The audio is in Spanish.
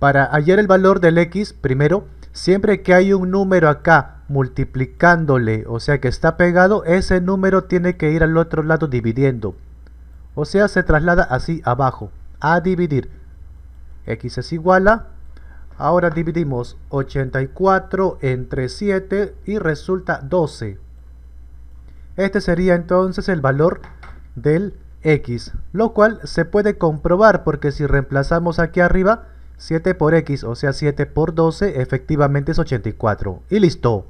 Para hallar el valor del x, primero, siempre que hay un número acá multiplicándole, o sea que está pegado, ese número tiene que ir al otro lado dividiendo. O sea, se traslada así abajo, a dividir. x es igual a... Ahora dividimos 84 entre 7 y resulta 12. Este sería entonces el valor del x, lo cual se puede comprobar porque si reemplazamos aquí arriba 7 por x, o sea 7 por 12, efectivamente es 84. Y listo.